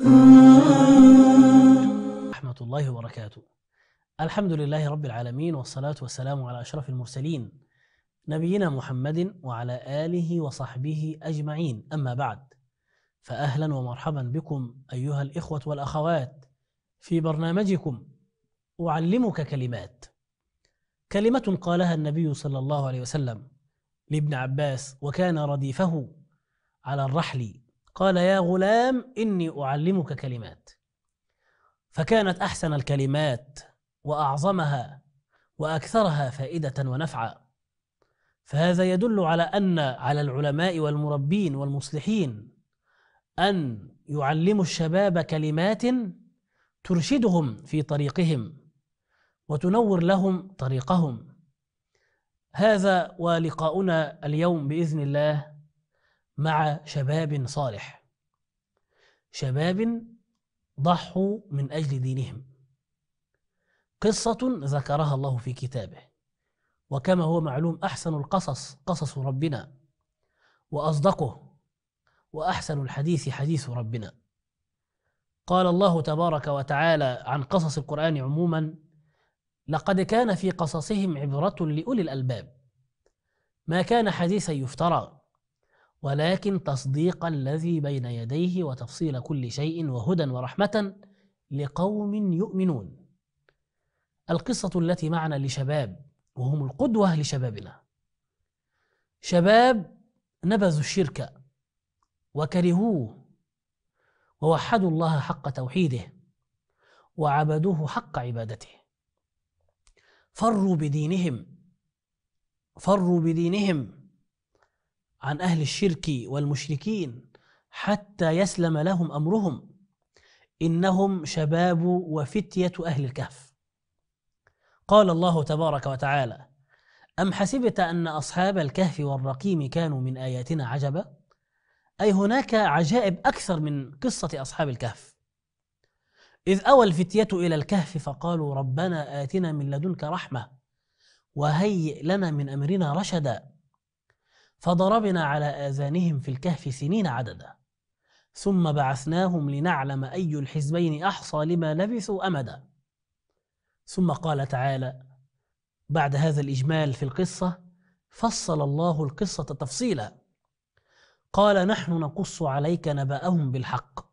ورحمة الله وبركاته الحمد لله رب العالمين والصلاة والسلام على أشرف المرسلين نبينا محمد وعلى آله وصحبه أجمعين أما بعد فأهلا ومرحبا بكم أيها الإخوة والأخوات في برنامجكم أعلمك كلمات كلمة قالها النبي صلى الله عليه وسلم لابن عباس وكان رديفه على الرحل قال يا غلام إني أعلمك كلمات فكانت أحسن الكلمات وأعظمها وأكثرها فائدة ونفعا فهذا يدل على أن على العلماء والمربين والمصلحين أن يعلموا الشباب كلمات ترشدهم في طريقهم وتنور لهم طريقهم هذا ولقاؤنا اليوم باذن الله مع شباب صالح شباب ضحوا من أجل دينهم قصة ذكرها الله في كتابه وكما هو معلوم أحسن القصص قصص ربنا وأصدقه وأحسن الحديث حديث ربنا قال الله تبارك وتعالى عن قصص القرآن عموما لقد كان في قصصهم عبرة لأولي الألباب ما كان حديثا يفترى ولكن تصديق الذي بين يديه وتفصيل كل شيء وهدى ورحمة لقوم يؤمنون. القصة التي معنا لشباب وهم القدوة لشبابنا. شباب نبذوا الشرك وكرهوه ووحدوا الله حق توحيده وعبدوه حق عبادته. فروا بدينهم فروا بدينهم عن أهل الشرك والمشركين حتى يسلم لهم أمرهم إنهم شباب وفتية أهل الكهف قال الله تبارك وتعالى أم حسبت أن أصحاب الكهف والرقيم كانوا من آياتنا عجبا أي هناك عجائب أكثر من قصة أصحاب الكهف إذ أوى الفتية إلى الكهف فقالوا ربنا آتنا من لدنك رحمة وهيئ لنا من أمرنا رشدا فضربنا على آذانهم في الكهف سنين عددا ثم بعثناهم لنعلم أي الحزبين أحصى لما لبثوا أمدا ثم قال تعالى بعد هذا الإجمال في القصة فصل الله القصة تفصيلا قال نحن نقص عليك نبأهم بالحق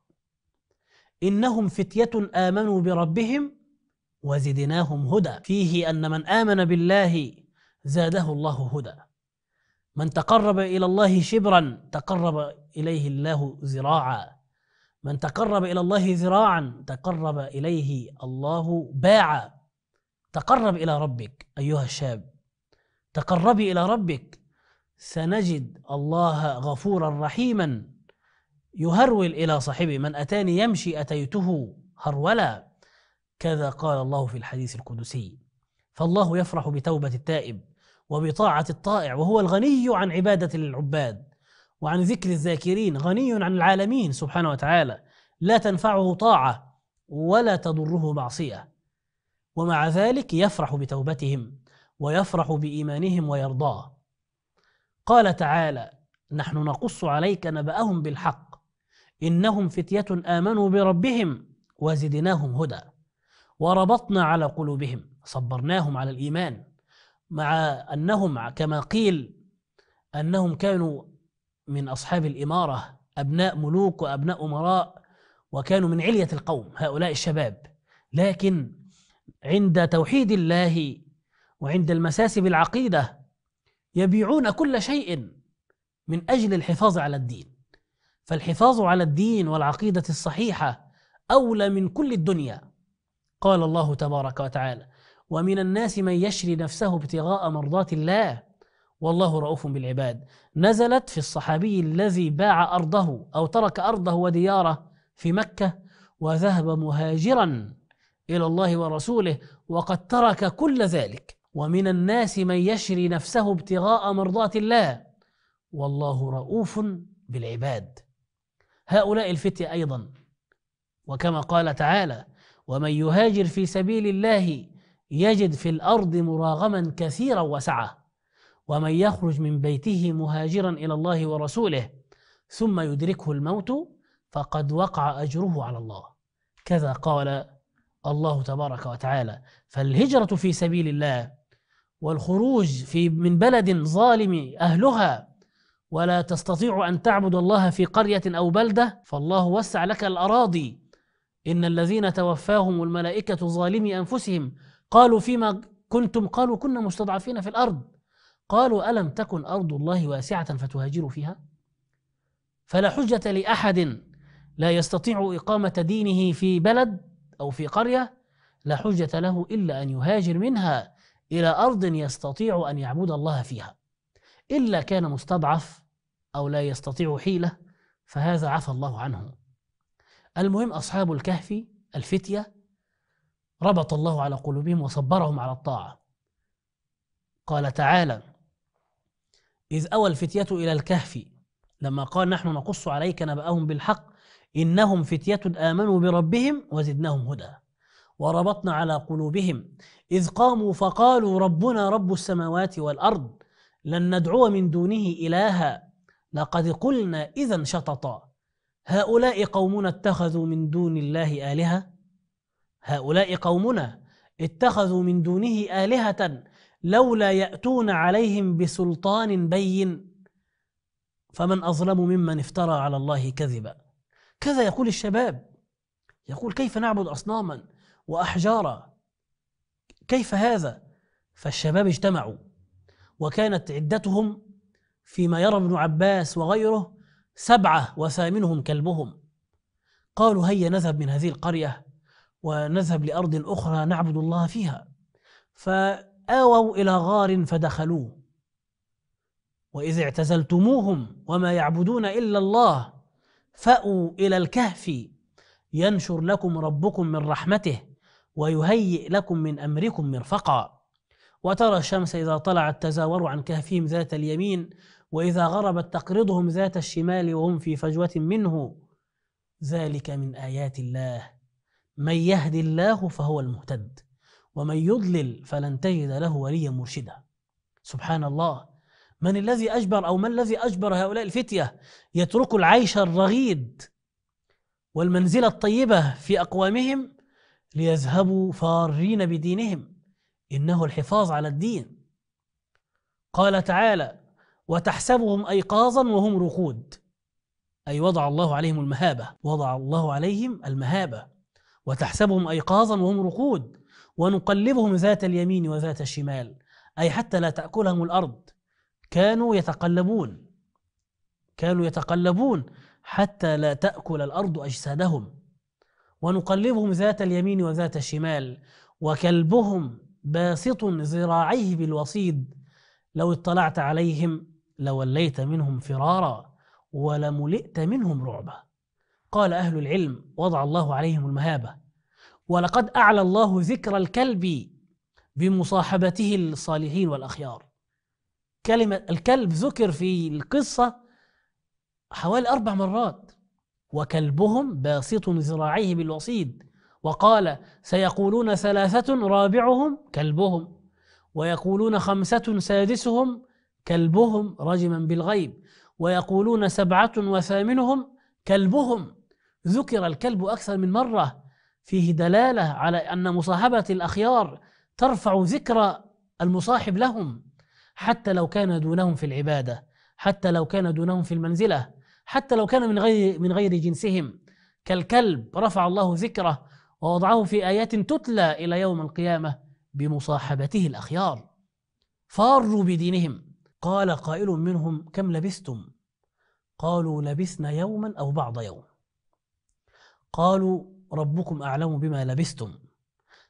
إنهم فتية آمنوا بربهم وزدناهم هدى فيه أن من آمن بالله زاده الله هدى من تقرب إلى الله شبرا تقرب إليه الله ذراعا من تقرب إلى الله ذراعا تقرب إليه الله باعا تقرب إلى ربك أيها الشاب تقربي إلى ربك سنجد الله غفورا رحيما يهرول إلى صاحبه من أتاني يمشي أتيته هرولا كذا قال الله في الحديث القدسي فالله يفرح بتوبة التائب وبطاعة الطائع وهو الغني عن عبادة العباد وعن ذكر الذاكرين غني عن العالمين سبحانه وتعالى لا تنفعه طاعة ولا تضره معصية ومع ذلك يفرح بتوبتهم ويفرح بإيمانهم ويرضاه قال تعالى نحن نقص عليك نبأهم بالحق إنهم فتية آمنوا بربهم وزدناهم هدى وربطنا على قلوبهم صبرناهم على الإيمان مع أنهم كما قيل أنهم كانوا من أصحاب الإمارة أبناء ملوك وأبناء أمراء وكانوا من علية القوم هؤلاء الشباب لكن عند توحيد الله وعند المساس بالعقيدة يبيعون كل شيء من أجل الحفاظ على الدين فالحفاظ على الدين والعقيدة الصحيحة أولى من كل الدنيا قال الله تبارك وتعالى ومن الناس من يشري نفسه ابتغاء مرضات الله والله رؤوف بالعباد نزلت في الصحابي الذي باع أرضه أو ترك أرضه ودياره في مكة وذهب مهاجرا إلى الله ورسوله وقد ترك كل ذلك ومن الناس من يشري نفسه ابتغاء مرضات الله والله رؤوف بالعباد هؤلاء الفتية أيضا وكما قال تعالى ومن يهاجر في سبيل الله يجد في الارض مراغما كثيرا وسعه ومن يخرج من بيته مهاجرا الى الله ورسوله ثم يدركه الموت فقد وقع اجره على الله كذا قال الله تبارك وتعالى فالهجره في سبيل الله والخروج في من بلد ظالم اهلها ولا تستطيع ان تعبد الله في قريه او بلده فالله وسع لك الاراضي ان الذين توفاهم الملائكه ظالمي انفسهم قالوا فيما كنتم قالوا كنا مستضعفين في الأرض قالوا ألم تكن أرض الله واسعة فتهاجروا فيها فلا حجة لأحد لا يستطيع إقامة دينه في بلد أو في قرية لا حجة له إلا أن يهاجر منها إلى أرض يستطيع أن يعبد الله فيها إلا كان مستضعف أو لا يستطيع حيلة فهذا عفى الله عنه المهم أصحاب الكهف الفتية ربط الله على قلوبهم وصبرهم على الطاعة قال تعالى إذ أوى الفتية إلى الكهف لما قال نحن نقص عليك نبأهم بالحق إنهم فتية آمنوا بربهم وزدناهم هدى وربطنا على قلوبهم إذ قاموا فقالوا ربنا رب السماوات والأرض لن ندعو من دونه إلها لقد قلنا إذا شططا هؤلاء قومنا اتخذوا من دون الله آلهة هؤلاء قومنا اتخذوا من دونه آلهة لولا يأتون عليهم بسلطان بين فمن أظلم ممن افترى على الله كذبا كذا يقول الشباب يقول كيف نعبد أصناما وأحجارا كيف هذا فالشباب اجتمعوا وكانت عدتهم فيما يرى ابن عباس وغيره سبعة وثامنهم كلبهم قالوا هيا نذهب من هذه القرية ونذهب لأرض أخرى نعبد الله فيها فآووا إلى غار فدخلوه وإذ اعتزلتموهم وما يعبدون إلا الله فأوا إلى الكهف ينشر لكم ربكم من رحمته ويهيئ لكم من أمركم مرفقا وترى الشمس إذا طلعت تزاور عن كهفهم ذات اليمين وإذا غربت تقرضهم ذات الشمال وهم في فجوة منه ذلك من آيات الله من يهدي الله فهو المهتد ومن يضلل فلن تجد له وليا مرشدا سبحان الله من الذي أجبر أو ما الذي أجبر هؤلاء الفتية يتركوا العيش الرغيد والمنزلة الطيبة في أقوامهم ليذهبوا فارين بدينهم إنه الحفاظ على الدين قال تعالى وتحسبهم أيقاظا وهم رقود أي وضع الله عليهم المهابة وضع الله عليهم المهابة وتحسبهم أيقاظا وهم رقود ونقلبهم ذات اليمين وذات الشمال أي حتى لا تأكلهم الأرض كانوا يتقلبون كانوا يتقلبون حتى لا تأكل الأرض أجسادهم ونقلبهم ذات اليمين وذات الشمال وكلبهم باسط ذراعيه بالوصيد لو اطلعت عليهم لوليت منهم فرارا ولملئت منهم رعبا قال أهل العلم وضع الله عليهم المهابة ولقد أعلى الله ذكر الكلب بمصاحبته الصالحين والأخيار كلمة الكلب ذكر في القصة حوالي أربع مرات وكلبهم باسط ذراعيه بالوصيد وقال سيقولون ثلاثة رابعهم كلبهم ويقولون خمسة سادسهم كلبهم رجما بالغيب ويقولون سبعة وثامنهم كلبهم ذكر الكلب أكثر من مرة فيه دلالة على أن مصاحبة الأخيار ترفع ذكر المصاحب لهم حتى لو كان دونهم في العبادة حتى لو كان دونهم في المنزلة حتى لو كان من غير من غير جنسهم كالكلب رفع الله ذكره ووضعه في آيات تتلى إلى يوم القيامة بمصاحبته الأخيار فاروا بدينهم قال قائل منهم كم لبثتم قالوا لبثنا يوما أو بعض يوم قالوا ربكم أعلم بما لبستم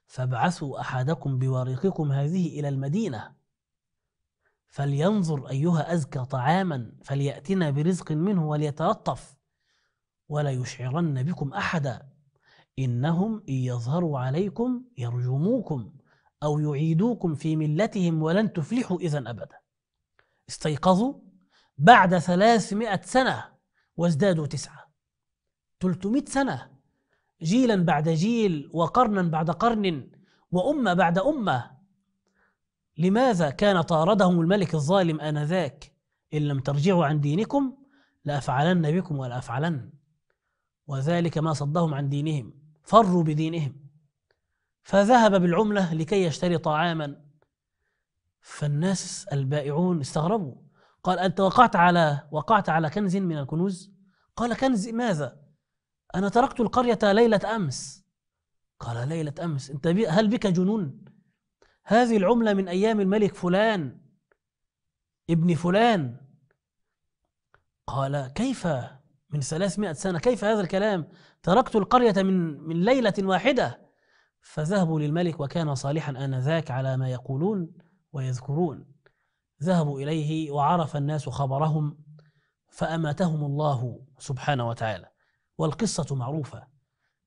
فابعثوا أحدكم بورقكم هذه إلى المدينة فلينظر أيها أزكى طعاما فليأتنا برزق منه وليتلطف ولا يشعرن بكم أحدا إنهم إن يظهروا عليكم يرجموكم أو يعيدوكم في ملتهم ولن تفلحوا إذا أبدا استيقظوا بعد ثلاثمائة سنة وازدادوا تسعة 300 سنة جيلا بعد جيل وقرنا بعد قرن وامه بعد امه لماذا كان طاردهم الملك الظالم انذاك ان لم ترجعوا عن دينكم لافعلن بكم ولافعلن وذلك ما صدهم عن دينهم فروا بدينهم فذهب بالعمله لكي يشتري طعاما فالناس البائعون استغربوا قال انت وقعت على وقعت على كنز من الكنوز قال كنز ماذا أنا تركت القرية ليلة أمس قال ليلة أمس أنت بي هل بك جنون هذه العملة من أيام الملك فلان ابن فلان قال كيف من ثلاثمائة سنة كيف هذا الكلام تركت القرية من, من ليلة واحدة فذهبوا للملك وكان صالحا آنذاك على ما يقولون ويذكرون ذهبوا إليه وعرف الناس خبرهم فأماتهم الله سبحانه وتعالى والقصة معروفة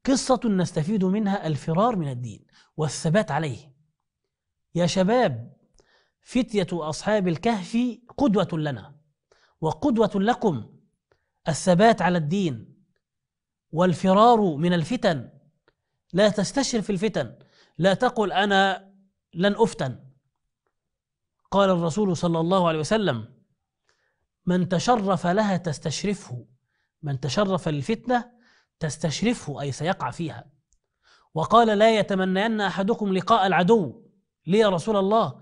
قصة نستفيد منها الفرار من الدين والثبات عليه يا شباب فتية أصحاب الكهف قدوة لنا وقدوة لكم الثبات على الدين والفرار من الفتن لا تستشرف الفتن لا تقل أنا لن أفتن قال الرسول صلى الله عليه وسلم من تشرف لها تستشرفه من تشرف الفتنة تستشرفه أي سيقع فيها وقال لا يتمنين أحدكم لقاء العدو لي يا رسول الله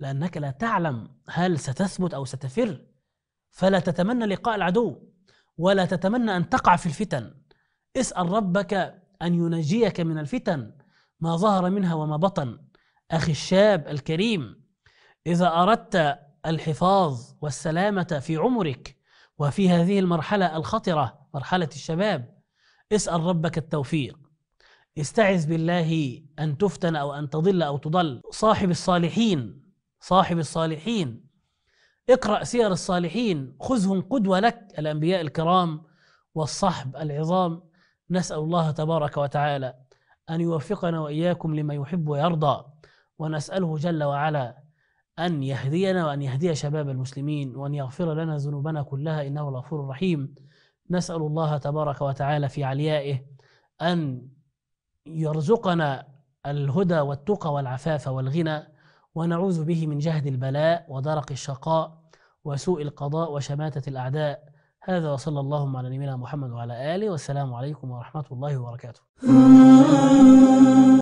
لأنك لا تعلم هل ستثبت أو ستفر فلا تتمنى لقاء العدو ولا تتمنى أن تقع في الفتن اسأل ربك أن ينجيك من الفتن ما ظهر منها وما بطن أخي الشاب الكريم إذا أردت الحفاظ والسلامة في عمرك وفي هذه المرحلة الخطرة مرحلة الشباب اسأل ربك التوفيق استعذ بالله أن تفتن أو أن تضل أو تضل صاحب الصالحين صاحب الصالحين اقرأ سير الصالحين خذهم قدوة لك الأنبياء الكرام والصحب العظام نسأل الله تبارك وتعالى أن يوفقنا وإياكم لما يحب ويرضى ونسأله جل وعلا أن يهدينا وأن يهدي شباب المسلمين وأن يغفر لنا ذنوبنا كلها إنه الغفور الرحيم نسأل الله تبارك وتعالى في عليائه أن يرزقنا الهدى والتقى والعفاف والغنى ونعوذ به من جهد البلاء ودرق الشقاء وسوء القضاء وشماتة الأعداء هذا وصلى اللهم على نبينا محمد وعلى آله والسلام عليكم ورحمة الله وبركاته